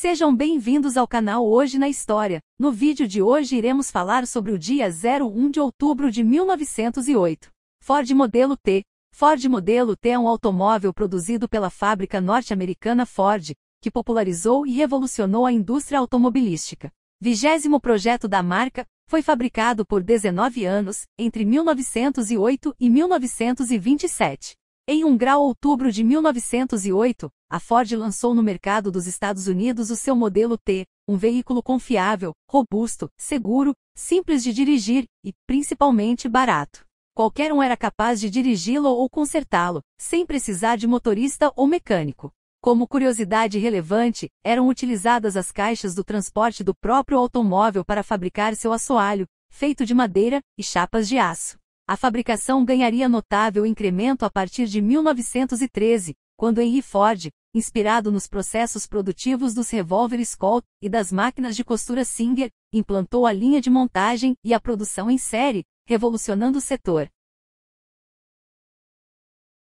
Sejam bem-vindos ao canal Hoje na História. No vídeo de hoje iremos falar sobre o dia 01 de outubro de 1908. Ford Modelo T. Ford Modelo T é um automóvel produzido pela fábrica norte-americana Ford, que popularizou e revolucionou a indústria automobilística. Vigésimo projeto da marca, foi fabricado por 19 anos, entre 1908 e 1927. Em 1 grau outubro de 1908, a Ford lançou no mercado dos Estados Unidos o seu modelo T, um veículo confiável, robusto, seguro, simples de dirigir e, principalmente, barato. Qualquer um era capaz de dirigi-lo ou consertá-lo, sem precisar de motorista ou mecânico. Como curiosidade relevante, eram utilizadas as caixas do transporte do próprio automóvel para fabricar seu assoalho, feito de madeira e chapas de aço. A fabricação ganharia notável incremento a partir de 1913, quando Henry Ford, inspirado nos processos produtivos dos revólveres Colt e das máquinas de costura Singer, implantou a linha de montagem e a produção em série, revolucionando o setor.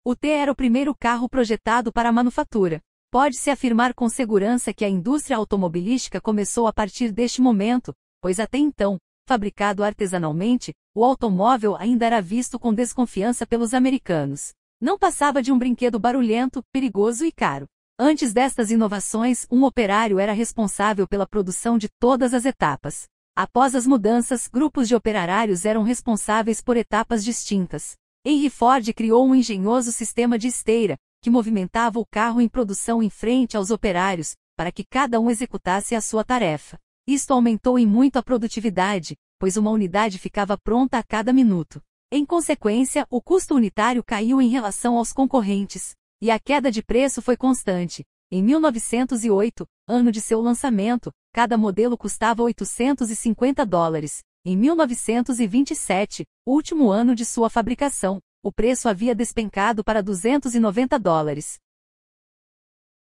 O T era o primeiro carro projetado para a manufatura. Pode-se afirmar com segurança que a indústria automobilística começou a partir deste momento, pois até então, fabricado artesanalmente, o automóvel ainda era visto com desconfiança pelos americanos. Não passava de um brinquedo barulhento, perigoso e caro. Antes destas inovações, um operário era responsável pela produção de todas as etapas. Após as mudanças, grupos de operários eram responsáveis por etapas distintas. Henry Ford criou um engenhoso sistema de esteira, que movimentava o carro em produção em frente aos operários, para que cada um executasse a sua tarefa. Isto aumentou em muito a produtividade, pois uma unidade ficava pronta a cada minuto. Em consequência, o custo unitário caiu em relação aos concorrentes, e a queda de preço foi constante. Em 1908, ano de seu lançamento, cada modelo custava 850 dólares. Em 1927, último ano de sua fabricação, o preço havia despencado para 290 dólares.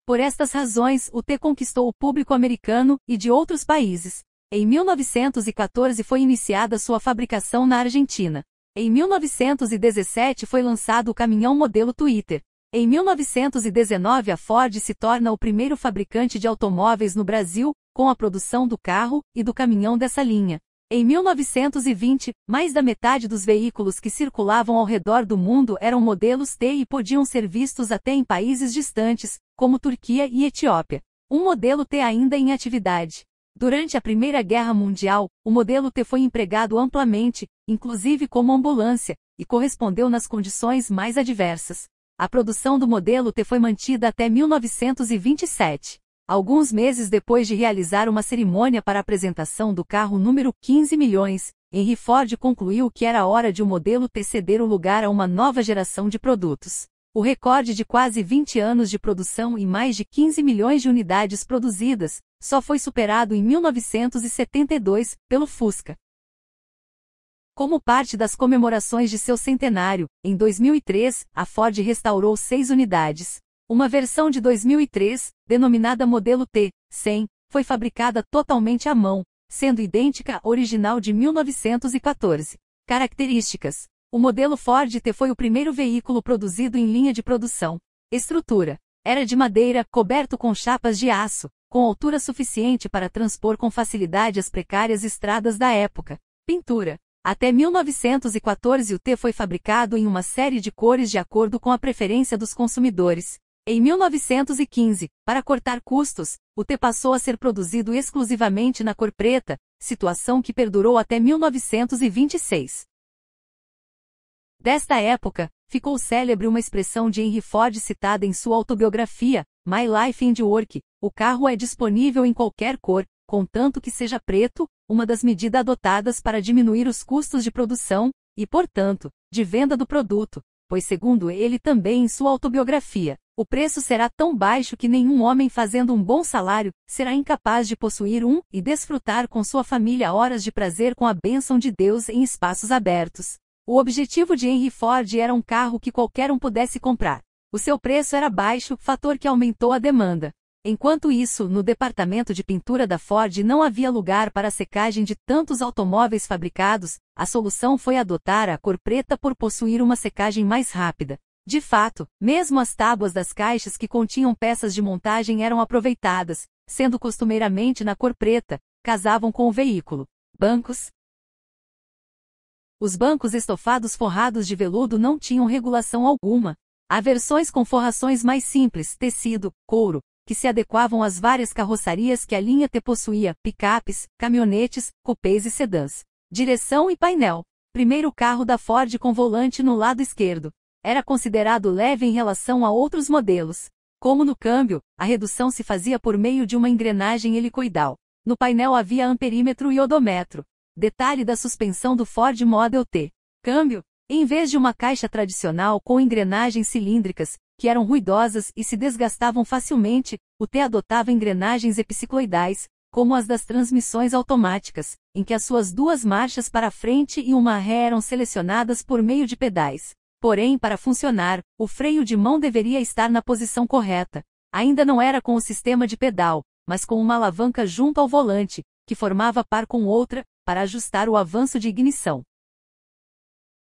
Por estas razões, o T conquistou o público americano e de outros países. Em 1914 foi iniciada sua fabricação na Argentina. Em 1917 foi lançado o caminhão modelo Twitter. Em 1919 a Ford se torna o primeiro fabricante de automóveis no Brasil, com a produção do carro e do caminhão dessa linha. Em 1920, mais da metade dos veículos que circulavam ao redor do mundo eram modelos T e podiam ser vistos até em países distantes, como Turquia e Etiópia. Um modelo T ainda em atividade. Durante a Primeira Guerra Mundial, o modelo T foi empregado amplamente, inclusive como ambulância, e correspondeu nas condições mais adversas. A produção do modelo T foi mantida até 1927. Alguns meses depois de realizar uma cerimônia para a apresentação do carro número 15 milhões, Henry Ford concluiu que era hora de o um modelo T ceder o lugar a uma nova geração de produtos. O recorde de quase 20 anos de produção e mais de 15 milhões de unidades produzidas só foi superado em 1972 pelo Fusca. Como parte das comemorações de seu centenário, em 2003, a Ford restaurou seis unidades, uma versão de 2003, denominada modelo T-100, foi fabricada totalmente à mão, sendo idêntica à original de 1914. Características: O modelo Ford T foi o primeiro veículo produzido em linha de produção. Estrutura: Era de madeira, coberto com chapas de aço, com altura suficiente para transpor com facilidade as precárias estradas da época. Pintura: até 1914 o T foi fabricado em uma série de cores de acordo com a preferência dos consumidores. Em 1915, para cortar custos, o T passou a ser produzido exclusivamente na cor preta, situação que perdurou até 1926. Desta época, ficou célebre uma expressão de Henry Ford citada em sua autobiografia, My Life in the Work, o carro é disponível em qualquer cor, contanto que seja preto, uma das medidas adotadas para diminuir os custos de produção, e portanto, de venda do produto, pois segundo ele também em sua autobiografia, o preço será tão baixo que nenhum homem fazendo um bom salário será incapaz de possuir um e desfrutar com sua família horas de prazer com a bênção de Deus em espaços abertos. O objetivo de Henry Ford era um carro que qualquer um pudesse comprar. O seu preço era baixo, fator que aumentou a demanda. Enquanto isso, no departamento de pintura da Ford não havia lugar para a secagem de tantos automóveis fabricados, a solução foi adotar a cor preta por possuir uma secagem mais rápida. De fato, mesmo as tábuas das caixas que continham peças de montagem eram aproveitadas, sendo costumeiramente na cor preta, casavam com o veículo. Bancos, os bancos estofados forrados de veludo não tinham regulação alguma. Há versões com forrações mais simples, tecido, couro, que se adequavam às várias carroçarias que a linha T possuía, picapes, caminhonetes, cupês e sedãs. Direção e painel. Primeiro carro da Ford com volante no lado esquerdo era considerado leve em relação a outros modelos. Como no câmbio, a redução se fazia por meio de uma engrenagem helicoidal. No painel havia amperímetro e odômetro. Detalhe da suspensão do Ford Model T. Câmbio, em vez de uma caixa tradicional com engrenagens cilíndricas, que eram ruidosas e se desgastavam facilmente, o T adotava engrenagens epicicloidais, como as das transmissões automáticas, em que as suas duas marchas para frente e uma ré eram selecionadas por meio de pedais. Porém, para funcionar, o freio de mão deveria estar na posição correta. Ainda não era com o sistema de pedal, mas com uma alavanca junto ao volante, que formava par com outra, para ajustar o avanço de ignição.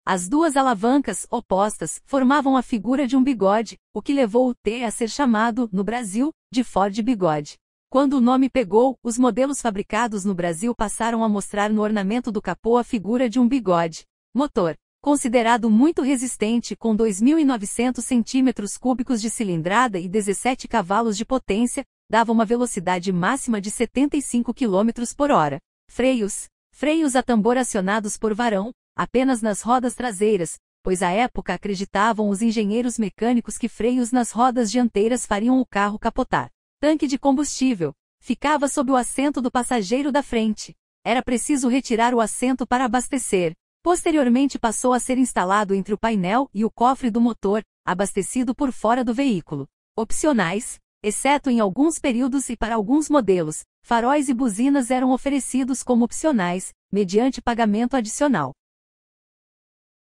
As duas alavancas, opostas, formavam a figura de um bigode, o que levou o T a ser chamado, no Brasil, de Ford Bigode. Quando o nome pegou, os modelos fabricados no Brasil passaram a mostrar no ornamento do capô a figura de um bigode. Motor considerado muito resistente com 2.900 cm3 de cilindrada e 17 cavalos de potência, dava uma velocidade máxima de 75 km por hora. Freios. Freios a tambor acionados por varão, apenas nas rodas traseiras, pois à época acreditavam os engenheiros mecânicos que freios nas rodas dianteiras fariam o carro capotar. Tanque de combustível. Ficava sob o assento do passageiro da frente. Era preciso retirar o assento para abastecer. Posteriormente passou a ser instalado entre o painel e o cofre do motor, abastecido por fora do veículo. Opcionais, exceto em alguns períodos e para alguns modelos, faróis e buzinas eram oferecidos como opcionais, mediante pagamento adicional.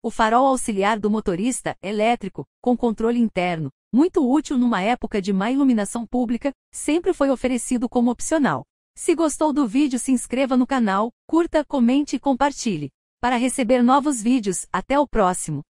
O farol auxiliar do motorista, elétrico, com controle interno, muito útil numa época de má iluminação pública, sempre foi oferecido como opcional. Se gostou do vídeo, se inscreva no canal, curta, comente e compartilhe. Para receber novos vídeos, até o próximo!